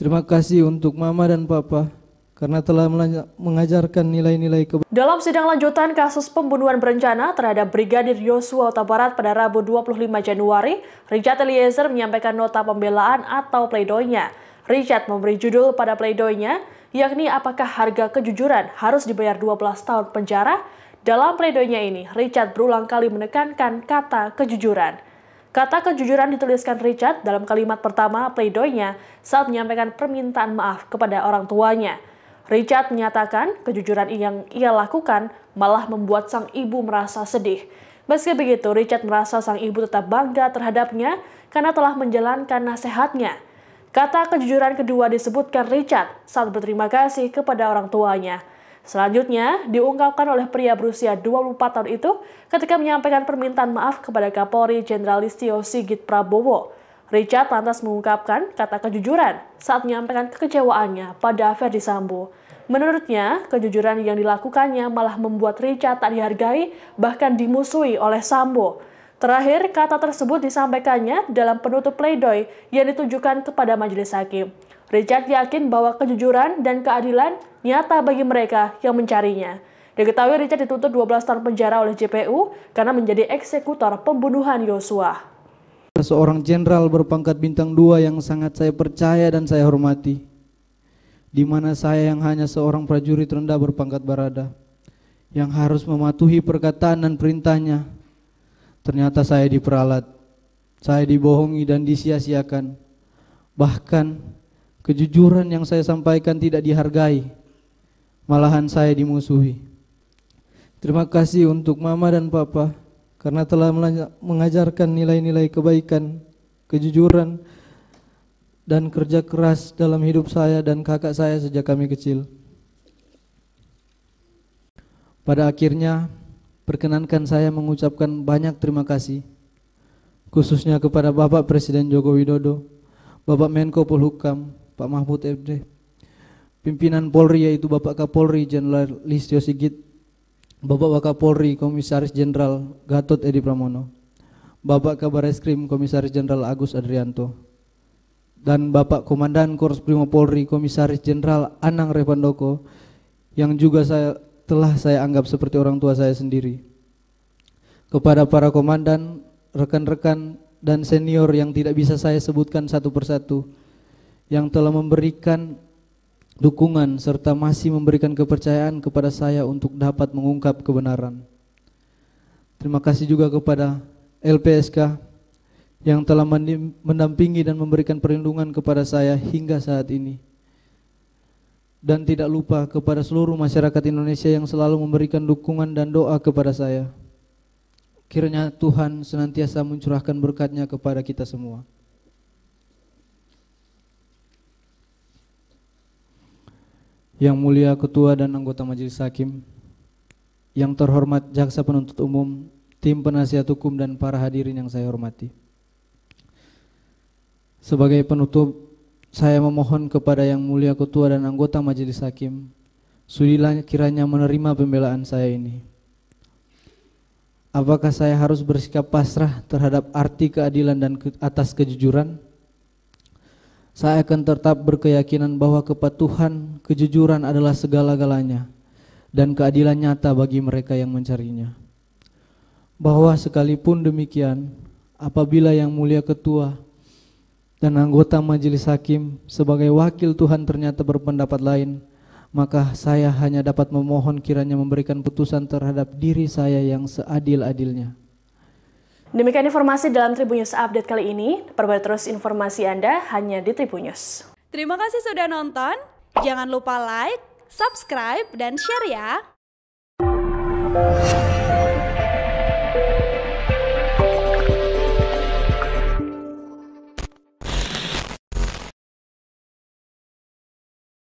Terima kasih untuk Mama dan Papa karena telah mengajarkan nilai-nilai kebaikan. Dalam sidang lanjutan kasus pembunuhan berencana terhadap Brigadir Yosua Huta pada Rabu 25 Januari, Richard Eliezer menyampaikan nota pembelaan atau pledoinya. Richard memberi judul pada pledoinya, yakni apakah harga kejujuran harus dibayar 12 tahun penjara? Dalam pledoinya ini, Richard berulang kali menekankan kata kejujuran. Kata kejujuran dituliskan Richard dalam kalimat pertama pleidoynya saat menyampaikan permintaan maaf kepada orang tuanya. Richard menyatakan kejujuran yang ia lakukan malah membuat sang ibu merasa sedih. Meski begitu, Richard merasa sang ibu tetap bangga terhadapnya karena telah menjalankan nasihatnya. Kata kejujuran kedua disebutkan Richard saat berterima kasih kepada orang tuanya. Selanjutnya, diungkapkan oleh pria berusia 24 tahun itu ketika menyampaikan permintaan maaf kepada Kapolri Jenderal Listio Sigit Prabowo. Richard lantas mengungkapkan kata kejujuran saat menyampaikan kekecewaannya pada Ferdi Sambo. Menurutnya, kejujuran yang dilakukannya malah membuat Richard tak dihargai bahkan dimusuhi oleh Sambo. Terakhir, kata tersebut disampaikannya dalam penutup pledoi yang ditujukan kepada majelis hakim. Richard yakin bahwa kejujuran dan keadilan nyata bagi mereka yang mencarinya. Diketahui Richard dituntut 12 tahun penjara oleh JPU karena menjadi eksekutor pembunuhan Yosua. Seorang jenderal berpangkat bintang dua yang sangat saya percaya dan saya hormati. Di mana saya yang hanya seorang prajurit rendah berpangkat barada. Yang harus mematuhi perkataan dan perintahnya. Ternyata saya diperalat. Saya dibohongi dan disia-siakan. Bahkan Kejujuran yang saya sampaikan tidak dihargai, malahan saya dimusuhi. Terima kasih untuk Mama dan Papa karena telah mengajarkan nilai-nilai kebaikan, kejujuran, dan kerja keras dalam hidup saya dan kakak saya sejak kami kecil. Pada akhirnya, perkenankan saya mengucapkan banyak terima kasih khususnya kepada Bapak Presiden Joko Widodo, Bapak Menko Polhukam, Pak Mahfud MD, pimpinan Polri yaitu Bapak Kapolri Jenderal Listio Sigit, Bapak Wakapolri Komisaris Jenderal Gatot Edi Pramono, Bapak Kabar Komisaris Jenderal Agus Adrianto, dan Bapak Komandan Korps Primo Polri Komisaris Jenderal Anang Revandoko yang juga saya telah saya anggap seperti orang tua saya sendiri. Kepada para komandan, rekan-rekan, dan senior yang tidak bisa saya sebutkan satu persatu, yang telah memberikan dukungan serta masih memberikan kepercayaan kepada saya untuk dapat mengungkap kebenaran. Terima kasih juga kepada LPSK yang telah mendampingi dan memberikan perlindungan kepada saya hingga saat ini. Dan tidak lupa kepada seluruh masyarakat Indonesia yang selalu memberikan dukungan dan doa kepada saya. Kiranya Tuhan senantiasa mencurahkan berkatnya kepada kita semua. Yang mulia ketua dan anggota majelis hakim, yang terhormat jaksa penuntut umum, tim penasihat hukum dan para hadirin yang saya hormati. Sebagai penutup, saya memohon kepada yang mulia ketua dan anggota majelis hakim, sudilah kiranya menerima pembelaan saya ini. Apakah saya harus bersikap pasrah terhadap arti keadilan dan ke atas kejujuran? saya akan tetap berkeyakinan bahwa kepatuhan, kejujuran adalah segala-galanya dan keadilan nyata bagi mereka yang mencarinya. Bahwa sekalipun demikian, apabila yang mulia ketua dan anggota majelis hakim sebagai wakil Tuhan ternyata berpendapat lain, maka saya hanya dapat memohon kiranya memberikan putusan terhadap diri saya yang seadil-adilnya. Demikian informasi dalam Tribun Update kali ini. Perbaiki terus informasi Anda hanya di Tribun Terima kasih sudah nonton. Jangan lupa like, subscribe, dan share ya.